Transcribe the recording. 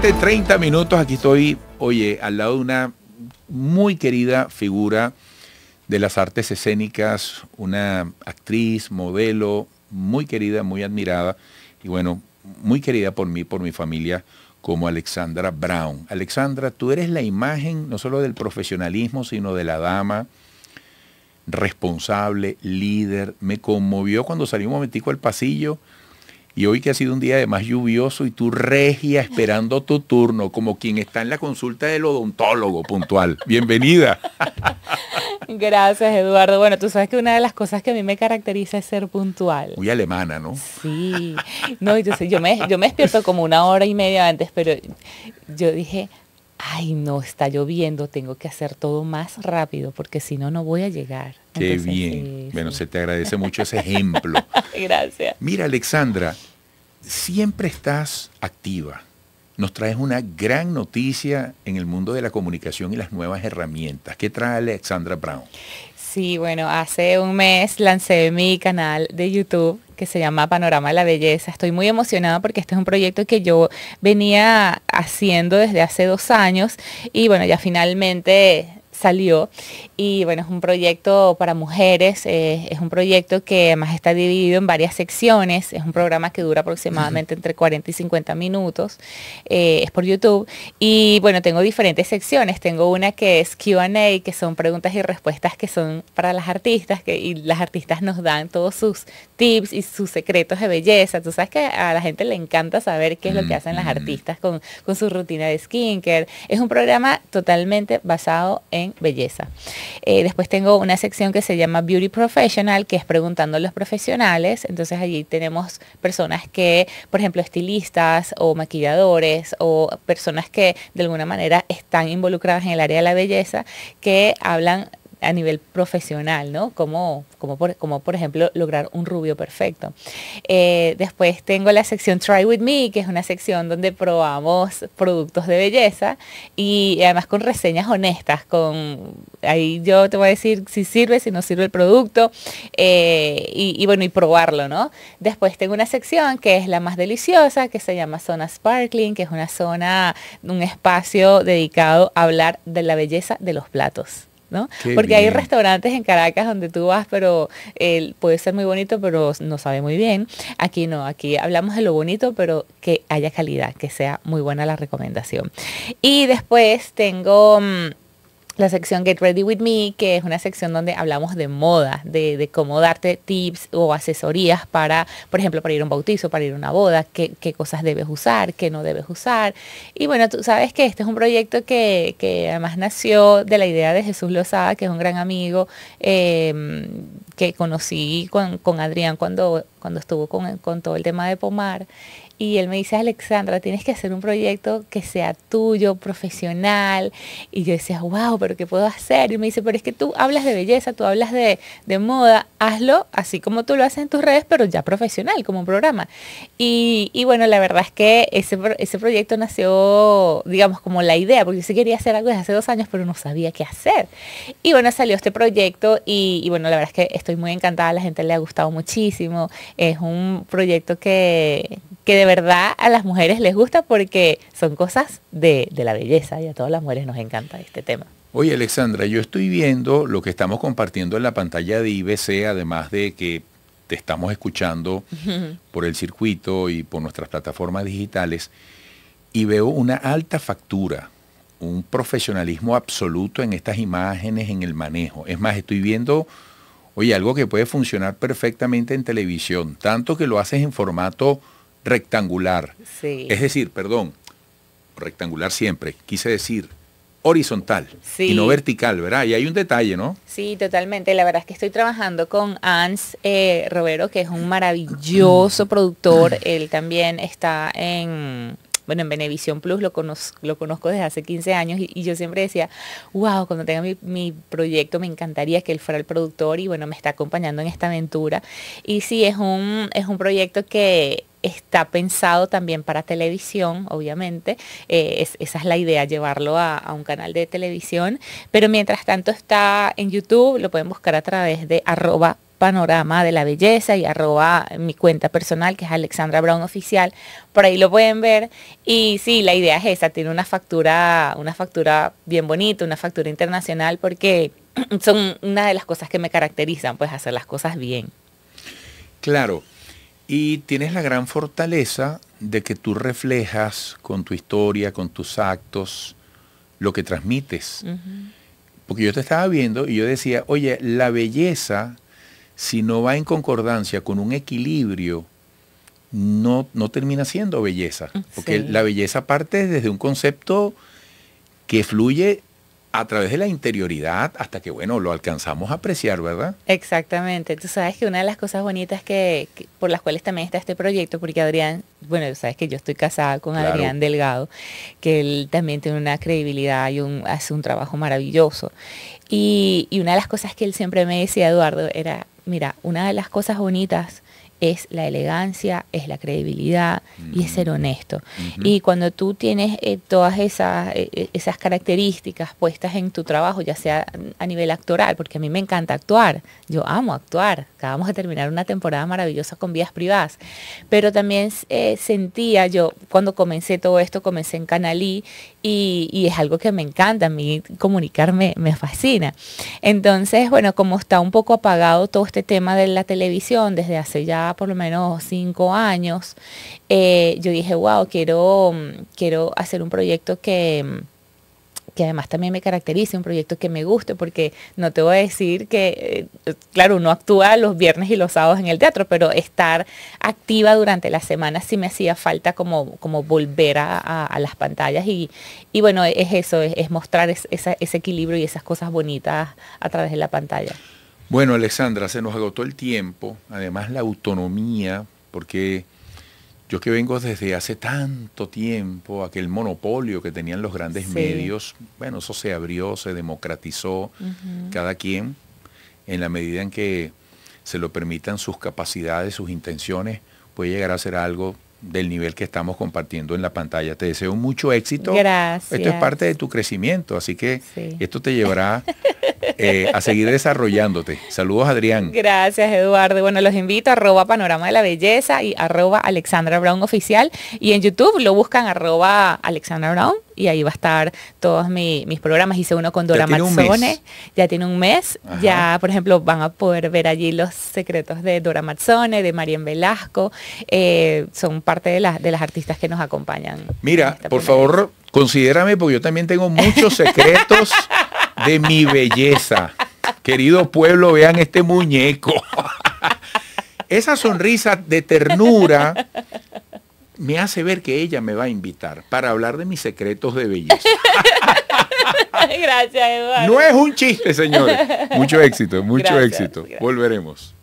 30 minutos. Aquí estoy, oye, al lado de una muy querida figura de las artes escénicas, una actriz, modelo, muy querida, muy admirada y bueno, muy querida por mí, por mi familia, como Alexandra Brown. Alexandra, tú eres la imagen no solo del profesionalismo, sino de la dama responsable, líder. Me conmovió cuando salí un momentico al pasillo y hoy que ha sido un día de más lluvioso y tú regia esperando tu turno, como quien está en la consulta del odontólogo puntual. Bienvenida. Gracias, Eduardo. Bueno, tú sabes que una de las cosas que a mí me caracteriza es ser puntual. Muy alemana, ¿no? Sí. No, yo, me, yo me despierto como una hora y media antes, pero yo dije, ay, no, está lloviendo, tengo que hacer todo más rápido porque si no, no voy a llegar. Qué bien. bueno, se te agradece mucho ese ejemplo. Gracias. Mira, Alexandra, siempre estás activa. Nos traes una gran noticia en el mundo de la comunicación y las nuevas herramientas. ¿Qué trae Alexandra Brown? Sí, bueno, hace un mes lancé mi canal de YouTube que se llama Panorama de la Belleza. Estoy muy emocionada porque este es un proyecto que yo venía haciendo desde hace dos años y bueno, ya finalmente salió y bueno, es un proyecto para mujeres, eh, es un proyecto que además está dividido en varias secciones, es un programa que dura aproximadamente entre 40 y 50 minutos, eh, es por YouTube y bueno, tengo diferentes secciones, tengo una que es QA, que son preguntas y respuestas que son para las artistas que, y las artistas nos dan todos sus tips y sus secretos de belleza, tú sabes que a la gente le encanta saber qué es lo que hacen las artistas con, con su rutina de skincare, es un programa totalmente basado en belleza. Eh, después tengo una sección que se llama Beauty Professional, que es preguntando a los profesionales. Entonces allí tenemos personas que, por ejemplo, estilistas o maquilladores o personas que de alguna manera están involucradas en el área de la belleza, que hablan a nivel profesional, ¿no? Como, como, por, como por ejemplo lograr un rubio perfecto. Eh, después tengo la sección Try With Me, que es una sección donde probamos productos de belleza y además con reseñas honestas, con ahí yo te voy a decir si sirve, si no sirve el producto eh, y, y, bueno, y probarlo, ¿no? Después tengo una sección que es la más deliciosa, que se llama Zona Sparkling, que es una zona, un espacio dedicado a hablar de la belleza de los platos. Porque hay restaurantes en Caracas donde tú vas, pero eh, puede ser muy bonito, pero no sabe muy bien. Aquí no, aquí hablamos de lo bonito, pero que haya calidad, que sea muy buena la recomendación. Y después tengo... Mm, la sección Get Ready With Me, que es una sección donde hablamos de moda, de, cómo darte tips o asesorías para, por ejemplo, para ir a un bautizo, para ir a una boda, qué, cosas debes usar, qué no debes usar. Y bueno, tú sabes que este es un proyecto que, además nació de la idea de Jesús Lozada, que es un gran amigo em, que conocí con, Adrián cuando, cuando estuvo con, con todo el tema de Pomar y él me dice, Alexandra, tienes que hacer un proyecto que sea tuyo, profesional. Y yo decía, wow, pero ¿qué puedo hacer? Y me dice, pero es que tú hablas de belleza, tú hablas de, moda, hazlo así como tú lo haces en tus redes, pero ya profesional, como un programa. Y, bueno, la verdad es que ese, ese, proyecto nació, digamos, como la idea, porque yo sí quería hacer algo desde hace dos años, pero no sabía qué hacer. Y bueno, salió este proyecto y, y bueno, la verdad es que estoy muy encantada, la gente le ha gustado muchísimo. Es un proyecto que que de verdad a las mujeres les gusta porque son cosas de, de la belleza y a todas las mujeres nos encanta este tema. Oye Alexandra, yo estoy viendo lo que estamos compartiendo en la pantalla de IBC, además de que te estamos escuchando por el circuito y por nuestras plataformas digitales, y veo una alta factura, un profesionalismo absoluto en estas imágenes, en el manejo. Es más, estoy viendo, oye, algo que puede funcionar perfectamente en televisión, tanto que lo haces en formato rectangular. Es decir, perdón, rectangular siempre, quise decir horizontal y no vertical, ¿verdad? Y hay un detalle, ¿no? Sí, totalmente. La verdad es que estoy trabajando con Ans eh, Robero, que es un mm. maravilloso productor. Él también está en, bueno, en Benevisión Plus lo, lo conozco desde hace 15 años y, yo siempre decía, wow, cuando tenga mi, mi, proyecto me encantaría que él fuera el productor y bueno, me está acompañando en esta aventura. Y sí, es un, es un proyecto que está pensado también para televisión, obviamente. Eh, esa es la idea, llevarlo a, un canal de televisión. Pero mientras tanto está en YouTube, lo pueden buscar a través de arroba panorama de la belleza y arroba mi cuenta personal que es Alexandra Brown oficial por ahí lo pueden ver y sí la idea es esa tiene una factura una factura bien bonita una factura internacional porque son una de las cosas que me caracterizan pues hacer las cosas bien claro y tienes la gran fortaleza de que tú reflejas con tu historia, con tus actos, lo que transmites. Porque yo te estaba viendo y yo decía, oye, la belleza, si no va en concordancia con un equilibrio, no, no termina siendo belleza. Porque la belleza parte desde un concepto que fluye a través de la interioridad hasta que, bueno, lo alcanzamos a apreciar, ¿verdad? Exactamente. Tú sabes que una de las cosas bonitas que, por las cuales también está este proyecto, porque Adrián, bueno, tú sabes que yo estoy casada con Adrián Delgado, que él también tiene una credibilidad y un, hace un trabajo maravilloso. Y, y una de las cosas que él siempre me decía, Eduardo, era, mira, una de las cosas bonitas es la elegancia, es la credibilidad y es ser honesto. Y cuando tú tienes eh, todas esas, eh, eh, esas características puestas en tu trabajo, ya sea a nivel actoral, porque a mí me encanta actuar, yo amo actuar, acabamos de terminar una temporada maravillosa con Vidas privadas, pero también sentía yo, cuando comencé todo esto, comencé en Canalí y, es algo que me encanta, a mí comunicarme me fascina. Entonces, bueno, como está un poco apagado todo este tema de la televisión desde hace ya por lo menos cinco años, eh, yo dije, wow, quiero, mm, quiero hacer un proyecto que mm, que además también me caracteriza, un proyecto que me guste, porque no te voy a decir que, eh, claro, uno actúa los viernes y los sábados en el teatro, pero estar activa durante la semana sí me hacía falta como, como volver a, las pantallas y, y, bueno, es eso, es, mostrar ese equilibrio y esas cosas bonitas a través de la pantalla. Bueno, Alexandra, se nos agotó el tiempo, además la autonomía, porque yo que vengo desde hace tanto tiempo, aquel monopolio que tenían los grandes medios, bueno, eso se abrió, se democratizó, cada quien, en la medida en que se lo permitan sus capacidades, sus intenciones, puede llegar a ser algo del nivel que estamos compartiendo en la pantalla. Te deseo mucho éxito. Gracias. Esto es parte de tu crecimiento, así que esto te llevará eh, a seguir desarrollándote. Saludos, Adrián. Gracias, Eduardo. Bueno, los invito a arroba Panorama de la Belleza y arroba Alexandra Brown Oficial. Y en YouTube lo buscan arroba Alexandra Brown y ahí va a estar todos mis programas. Hice uno con Dora Mazzone, ya tiene un mes, ya por ejemplo van a poder ver allí los secretos de Dora Mazzone, de Marian Velasco, eh, son parte de, de las artistas que nos acompañan. Mira, por favor, considérame porque yo también tengo muchos secretos de mi belleza. Querido pueblo, vean este muñeco. Esa sonrisa de ternura me hace ver que ella me va a invitar para hablar de mis secretos de belleza. Gracias, Eduardo. No es un chiste, señores. Mucho éxito, mucho éxito. Volveremos.